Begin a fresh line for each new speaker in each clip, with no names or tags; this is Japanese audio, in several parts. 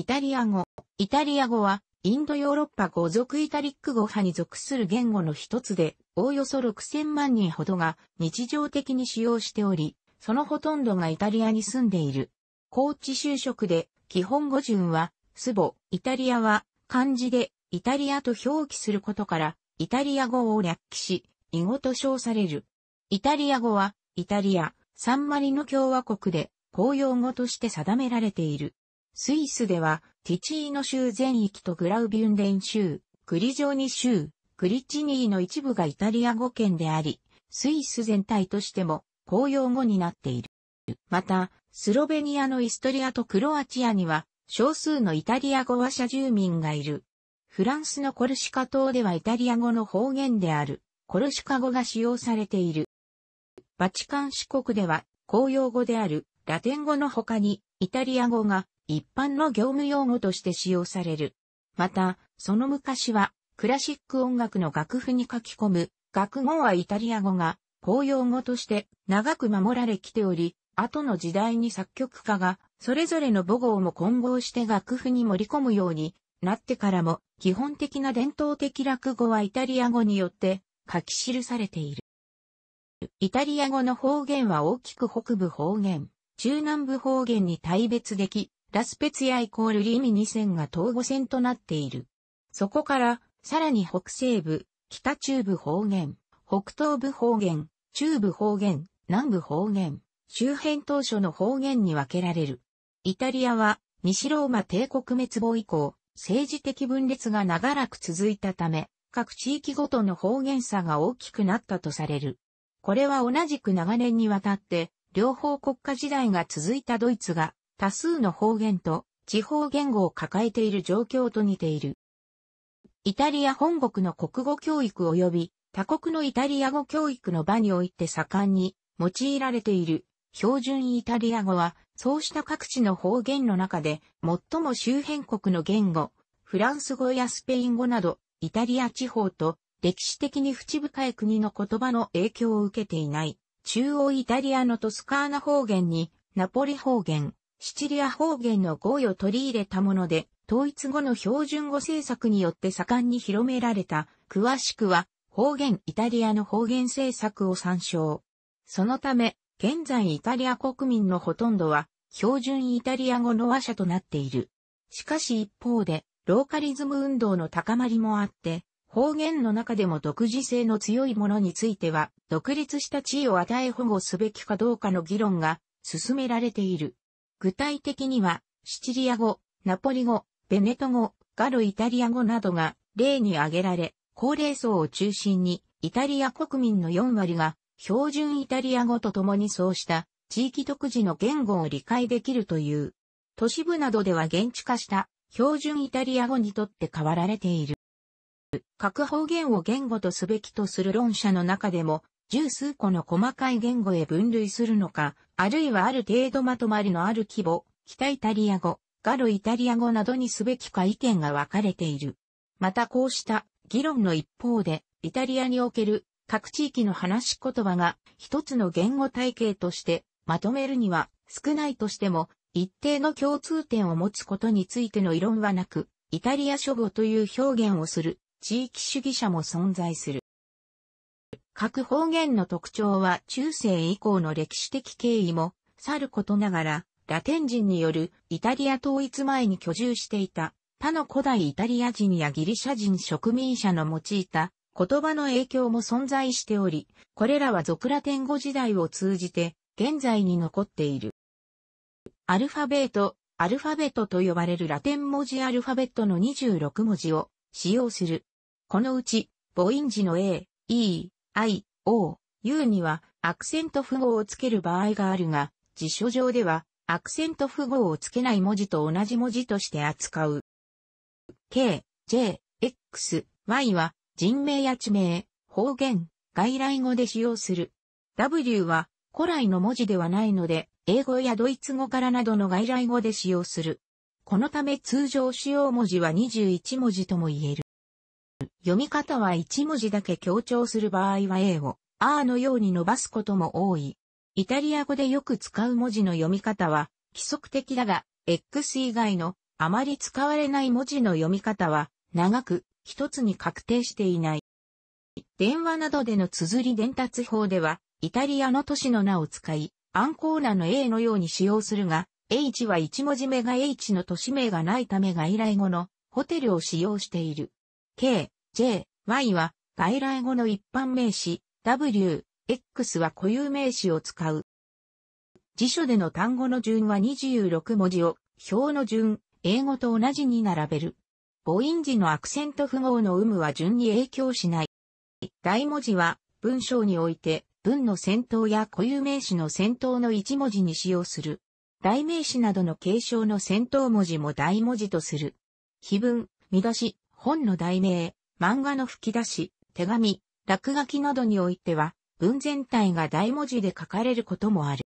イタリア語。イタリア語は、インドヨーロッパ語族イタリック語派に属する言語の一つで、おおよそ6000万人ほどが日常的に使用しており、そのほとんどがイタリアに住んでいる。高知就職で、基本語順は、スボ、イタリアは、漢字で、イタリアと表記することから、イタリア語を略し、イ語と称される。イタリア語は、イタリア、サンマリノ共和国で、公用語として定められている。スイスでは、ティチーノ州全域とグラウビュンデン州、クリジョーニ州、クリチニーの一部がイタリア語圏であり、スイス全体としても公用語になっている。また、スロベニアのイストリアとクロアチアには、少数のイタリア語話者住民がいる。フランスのコルシカ島ではイタリア語の方言である、コルシカ語が使用されている。バチカン市国では、公用語である、ラテン語の他に、イタリア語が一般の業務用語として使用される。また、その昔は、クラシック音楽の楽譜に書き込む、学語はイタリア語が、公用語として長く守られきており、後の時代に作曲家が、それぞれの母語も混合して楽譜に盛り込むようになってからも、基本的な伝統的落語はイタリア語によって書き記されている。イタリア語の方言は大きく北部方言、中南部方言に大別でき、ラスペツヤイコールリミ2線が東後線となっている。そこから、さらに北西部、北中部方言、北東部方言、中部方言、南部方言、周辺当初の方言に分けられる。イタリアは、西ローマ帝国滅亡以降、政治的分裂が長らく続いたため、各地域ごとの方言差が大きくなったとされる。これは同じく長年にわたって、両方国家時代が続いたドイツが多数の方言と地方言語を抱えている状況と似ている。イタリア本国の国語教育及び他国のイタリア語教育の場において盛んに用いられている標準イタリア語はそうした各地の方言の中で最も周辺国の言語、フランス語やスペイン語などイタリア地方と歴史的に淵深い国の言葉の影響を受けていない中央イタリアのトスカーナ方言にナポリ方言、シチリア方言の語彙を取り入れたもので、統一後の標準語政策によって盛んに広められた、詳しくは、方言イタリアの方言政策を参照。そのため、現在イタリア国民のほとんどは、標準イタリア語の話者となっている。しかし一方で、ローカリズム運動の高まりもあって、方言の中でも独自性の強いものについては、独立した地位を与え保護すべきかどうかの議論が進められている。具体的には、シチリア語、ナポリ語、ベネト語、ガロイタリア語などが例に挙げられ、高齢層を中心にイタリア国民の4割が標準イタリア語と共にそうした地域独自の言語を理解できるという。都市部などでは現地化した標準イタリア語にとって変わられている。各方言を言語とすべきとする論者の中でも十数個の細かい言語へ分類するのか、あるいはある程度まとまりのある規模、北イタリア語、ガロイタリア語などにすべきか意見が分かれている。またこうした議論の一方で、イタリアにおける各地域の話し言葉が一つの言語体系としてまとめるには少ないとしても一定の共通点を持つことについての異論はなく、イタリア書語という表現をする地域主義者も存在する。各方言の特徴は中世以降の歴史的経緯もさることながら、ラテン人によるイタリア統一前に居住していた他の古代イタリア人やギリシャ人植民者の用いた言葉の影響も存在しており、これらは俗ラテン語時代を通じて現在に残っている。アルファベート、アルファベットと呼ばれるラテン文字アルファベットの26文字を使用する。このうち母音字の A、E、I、O、U にはアクセント符号をつける場合があるが、辞書上ではアクセント符号をつけない文字と同じ文字として扱う。K、J、X、Y は人名や地名、方言、外来語で使用する。W は古来の文字ではないので、英語やドイツ語からなどの外来語で使用する。このため通常使用文字は21文字とも言える。読み方は一文字だけ強調する場合は A を R のように伸ばすことも多い。イタリア語でよく使う文字の読み方は規則的だが、X 以外のあまり使われない文字の読み方は長く一つに確定していない。電話などでの綴り伝達法では、イタリアの都市の名を使い、アンコーラの A のように使用するが、H は1文字目が H の都市名がないため外来語のホテルを使用している。K、J、Y は外来語の一般名詞、W、X は固有名詞を使う。辞書での単語の順は26文字を表の順、英語と同じに並べる。母音時のアクセント符号の有無は順に影響しない。大文字は文章において文の先頭や固有名詞の先頭の一文字に使用する。代名詞などの継承の先頭文字も大文字とする。碑文、見出し、本の題名、漫画の吹き出し、手紙、落書きなどにおいては、文全体が大文字で書かれることもある。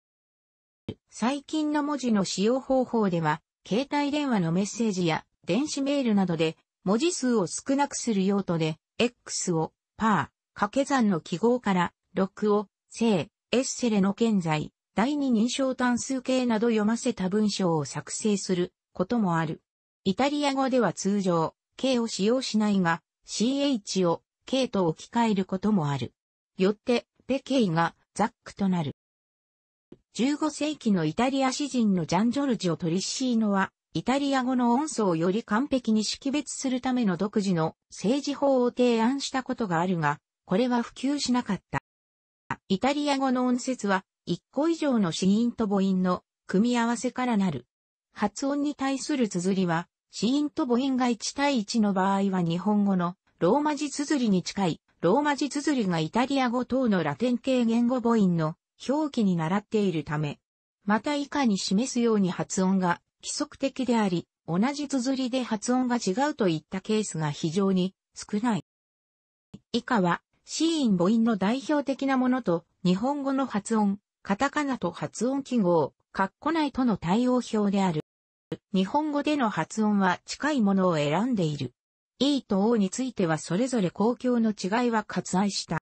最近の文字の使用方法では、携帯電話のメッセージや電子メールなどで文字数を少なくする用途で、X をパー、掛け算の記号から、6を、正、エッセレの現在、第二認証単数形など読ませた文章を作成することもある。イタリア語では通常、形を使用しないが、CH を K と置き換えることもある。よって、ペケイがザックとなる。15世紀のイタリア詩人のジャン・ジョルジオ・トリッシーノは、イタリア語の音素をより完璧に識別するための独自の政治法を提案したことがあるが、これは普及しなかった。イタリア語の音節は、1個以上の死因と母音の組み合わせからなる。発音に対する綴りは、死因と母音が1対1の場合は日本語のローマ字綴りに近い、ローマ字綴りがイタリア語等のラテン系言語母音の表記に習っているため、また以下に示すように発音が規則的であり、同じ綴りで発音が違うといったケースが非常に少ない。以下は、シーン母音の代表的なものと、日本語の発音、カタカナと発音記号、カッコ内との対応表である。日本語での発音は近いものを選んでいる。E と O についてはそれぞれ公共の違いは割愛した。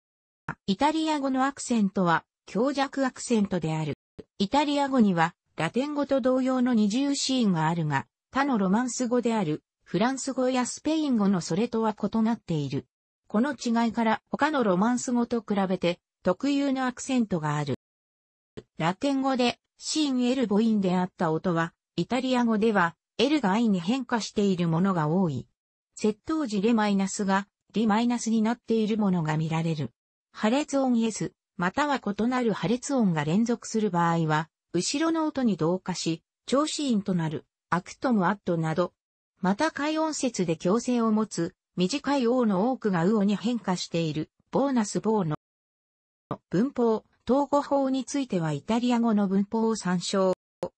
イタリア語のアクセントは強弱アクセントである。イタリア語にはラテン語と同様の二重シーンがあるが、他のロマンス語であるフランス語やスペイン語のそれとは異なっている。この違いから他のロマンス語と比べて特有のアクセントがある。ラテン語でシーンエルボインであった音はイタリア語では L が I に変化しているものが多い。接頭時レマイナスが、リマイナスになっているものが見られる。破裂音 S、または異なる破裂音が連続する場合は、後ろの音に同化し、調子音となる、アクトムアットなど、また解音節で強制を持つ、短い王の多くがオに変化している、ボーナス棒の文法、統合法についてはイタリア語の文法を参照。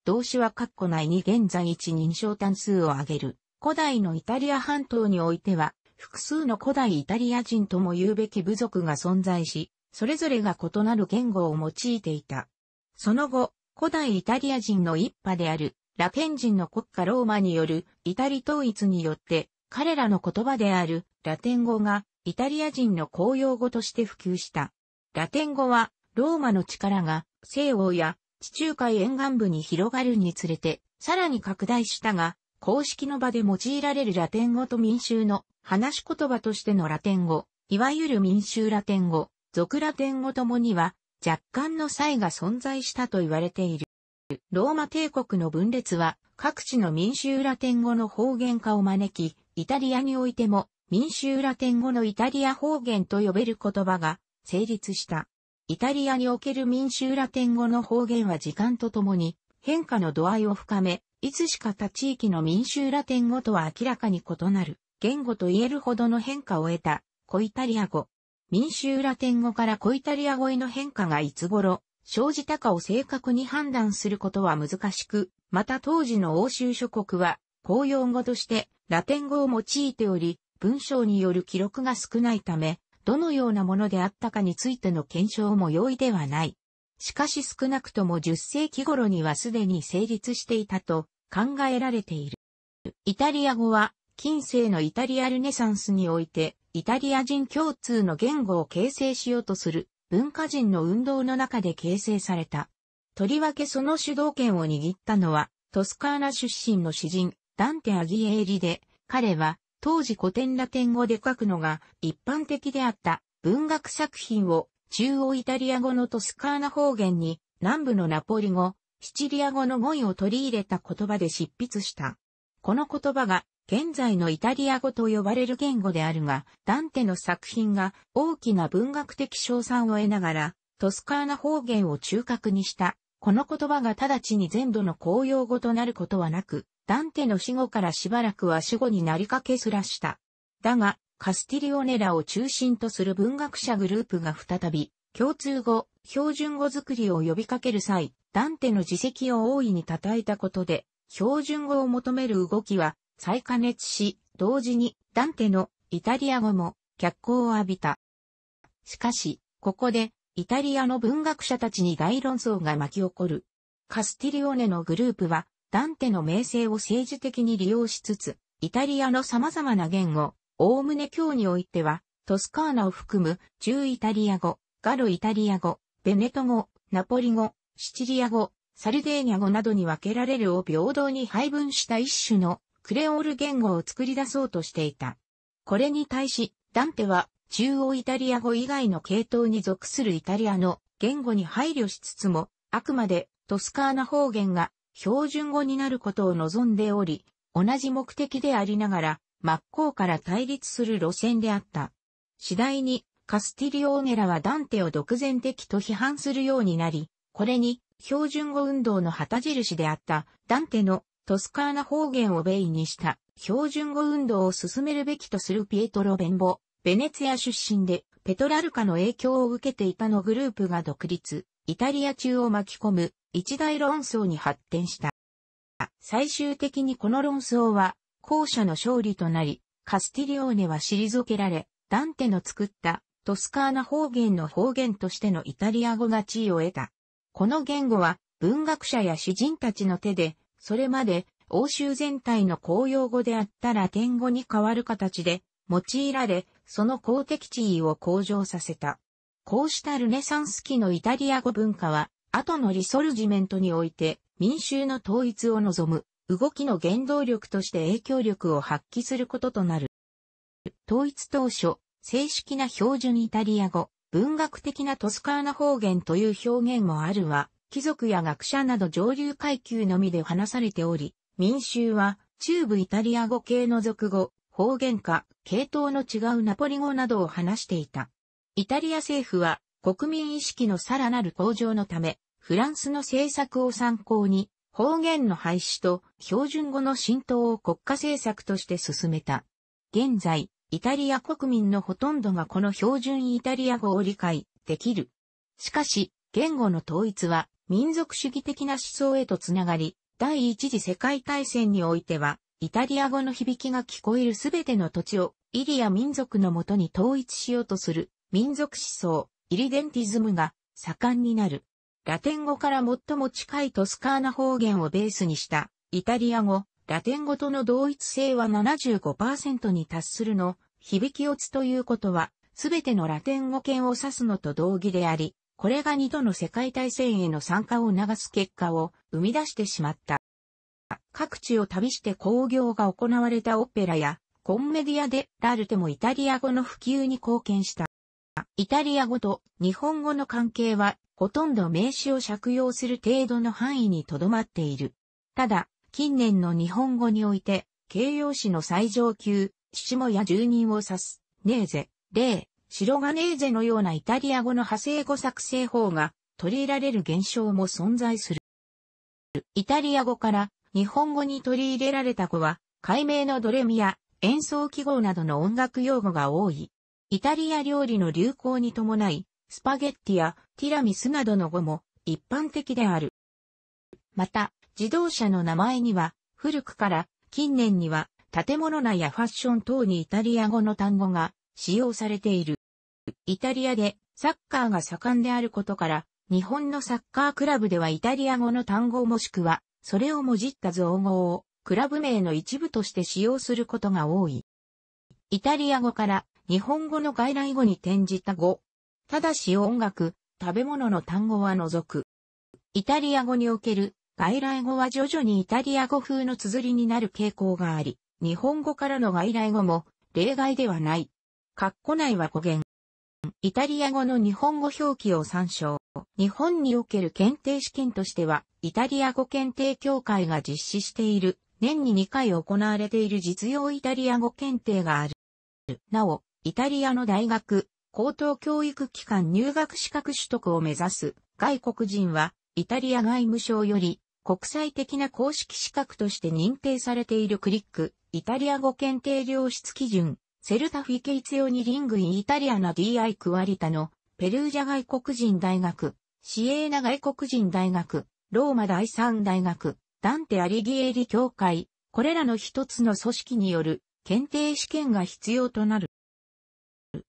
動詞は括弧内に現在一人称単数を挙げる。古代のイタリア半島においては、複数の古代イタリア人とも言うべき部族が存在し、それぞれが異なる言語を用いていた。その後、古代イタリア人の一派である、ラテン人の国家ローマによるイタリ統一によって、彼らの言葉であるラテン語がイタリア人の公用語として普及した。ラテン語はローマの力が西欧や地中海沿岸部に広がるにつれてさらに拡大したが、公式の場で用いられるラテン語と民衆の話し言葉としてのラテン語、いわゆる民衆ラテン語、俗ラテン語ともには若干の差異が存在したと言われている。ローマ帝国の分裂は各地の民衆ラテン語の方言化を招き、イタリアにおいても民衆ラテン語のイタリア方言と呼べる言葉が成立した。イタリアにおける民衆ラテン語の方言は時間とともに変化の度合いを深め、いつしか他地域の民衆ラテン語とは明らかに異なる、言語と言えるほどの変化を得た、小イタリア語。民衆ラテン語から小イタリア語への変化がいつ頃、生じたかを正確に判断することは難しく、また当時の欧州諸国は、公用語としてラテン語を用いており、文章による記録が少ないため、どのようなものであったかについての検証も容易ではない。しかし少なくとも10世紀頃にはすでに成立していたと考えられている。イタリア語は近世のイタリアルネサンスにおいてイタリア人共通の言語を形成しようとする文化人の運動の中で形成された。とりわけその主導権を握ったのはトスカーナ出身の詩人ダンテ・アギエーリで彼は当時古典ラテン語で書くのが一般的であった文学作品を中央イタリア語のトスカーナ方言に、南部のナポリ語、シチリア語の語彙を取り入れた言葉で執筆した。この言葉が、現在のイタリア語と呼ばれる言語であるが、ダンテの作品が大きな文学的賞賛を得ながら、トスカーナ方言を中核にした。この言葉が直ちに全土の公用語となることはなく、ダンテの死後からしばらくは死後になりかけすらした。だが、カスティリオネラを中心とする文学者グループが再び、共通語、標準語作りを呼びかける際、ダンテの自責を大いに称えたことで、標準語を求める動きは再加熱し、同時にダンテのイタリア語も脚光を浴びた。しかし、ここでイタリアの文学者たちに大論争が巻き起こる。カスティリオネのグループは、ダンテの名声を政治的に利用しつつ、イタリアの様々な言語、おおむね今日においては、トスカーナを含む、中イタリア語、ガロイタリア語、ベネト語、ナポリ語、シチリア語、サルデーニャ語などに分けられるを平等に配分した一種のクレオール言語を作り出そうとしていた。これに対し、ダンテは中央イタリア語以外の系統に属するイタリアの言語に配慮しつつも、あくまでトスカーナ方言が標準語になることを望んでおり、同じ目的でありながら、真っ向から対立する路線であった。次第に、カスティリオーネラはダンテを独善的と批判するようになり、これに、標準語運動の旗印であった、ダンテのトスカーナ方言をベイにした、標準語運動を進めるべきとするピエトロ・ベンボ、ベネツィア出身で、ペトラルカの影響を受けていたのグループが独立、イタリア中を巻き込む一大論争に発展した。最終的にこの論争は後者の勝利となり、カスティリオーネは退けられ、ダンテの作ったトスカーナ方言の方言としてのイタリア語が地位を得た。この言語は文学者や詩人たちの手で、それまで欧州全体の公用語であったラテン語に変わる形で用いられ、その公的地位を向上させた。こうしたルネサンス期のイタリア語文化は、後のリソルジメントにおいて民衆の統一を望む動きの原動力として影響力を発揮することとなる。統一当初、正式な標準イタリア語、文学的なトスカーナ方言という表現もあるは、貴族や学者など上流階級のみで話されており、民衆は中部イタリア語系の俗語、方言か、系統の違うナポリ語などを話していた。イタリア政府は国民意識のさらなる向上のため、フランスの政策を参考に、方言の廃止と標準語の浸透を国家政策として進めた。現在、イタリア国民のほとんどがこの標準イタリア語を理解できる。しかし、言語の統一は民族主義的な思想へとつながり、第一次世界大戦においては、イタリア語の響きが聞こえるすべての土地を、イリア民族のもとに統一しようとする、民族思想、イリデンティズムが盛んになる。ラテン語から最も近いトスカーナ方言をベースにした、イタリア語、ラテン語との同一性は75%に達するの、響き落ちということは、すべてのラテン語圏を指すのと同義であり、これが二度の世界大戦への参加を促す結果を生み出してしまった。各地を旅して工業が行われたオペラや、コンメディアでラルテもイタリア語の普及に貢献した。イタリア語と日本語の関係は、ほとんど名詞を借用する程度の範囲にとどまっている。ただ、近年の日本語において、形容詞の最上級、父モや住人を指す、ネーゼ、レー、白ガネーゼのようなイタリア語の派生語作成法が取り入れられる現象も存在する。イタリア語から日本語に取り入れられた語は、解明のドレミや演奏記号などの音楽用語が多い。イタリア料理の流行に伴い、スパゲッティやティラミスなどの語も一般的である。また、自動車の名前には、古くから近年には建物内やファッション等にイタリア語の単語が使用されている。イタリアでサッカーが盛んであることから、日本のサッカークラブではイタリア語の単語もしくは、それをもじった造語をクラブ名の一部として使用することが多い。イタリア語から日本語の外来語に転じた語。ただし音楽、食べ物の単語は除く。イタリア語における外来語は徐々にイタリア語風の綴りになる傾向があり、日本語からの外来語も例外ではない。括弧内は語源。イタリア語の日本語表記を参照。日本における検定試験としては、イタリア語検定協会が実施している、年に2回行われている実用イタリア語検定がある。なお、イタリアの大学、高等教育機関入学資格取得を目指す外国人は、イタリア外務省より国際的な公式資格として認定されているクリック、イタリア語検定良質基準、セルタフィケイツ用にリングインイタリアナ DI クワリタの、ペルージャ外国人大学、シエーナ外国人大学、ローマ第三大学、ダンテ・アリギエリ協会、これらの一つの組織による検定試験が必要となる。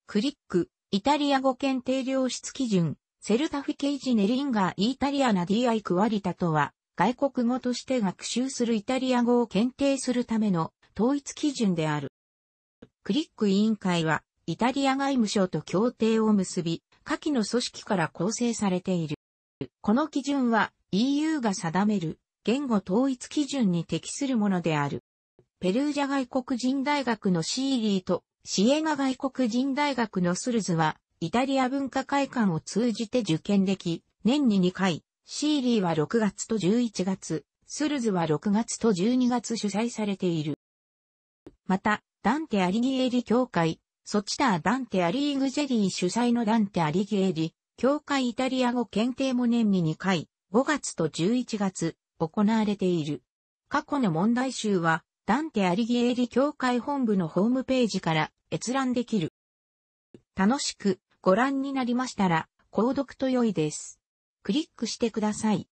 クリック、イタリア語検定良質基準、セルタフィケイジネリンガーイタリアナ DI クワリタとは、外国語として学習するイタリア語を検定するための統一基準である。クリック委員会は、イタリア外務省と協定を結び、下記の組織から構成されている。この基準は EU が定める言語統一基準に適するものである。ペルージャ外国人大学のシーリーとシエナ外国人大学のスルズは、イタリア文化会館を通じて受験でき、年に2回、シーリーは6月と11月、スルズは6月と12月主催されている。また、ダンテ・アリギエリ協会、ソチター・ダンテ・アリーグジェリー主催のダンテ・アリギエリ、協会イタリア語検定も年に2回、5月と11月、行われている。過去の問題集は、ダンテ・アリギエーリ協会本部のホームページから閲覧できる。楽しくご覧になりましたら、購読と良いです。クリックしてください。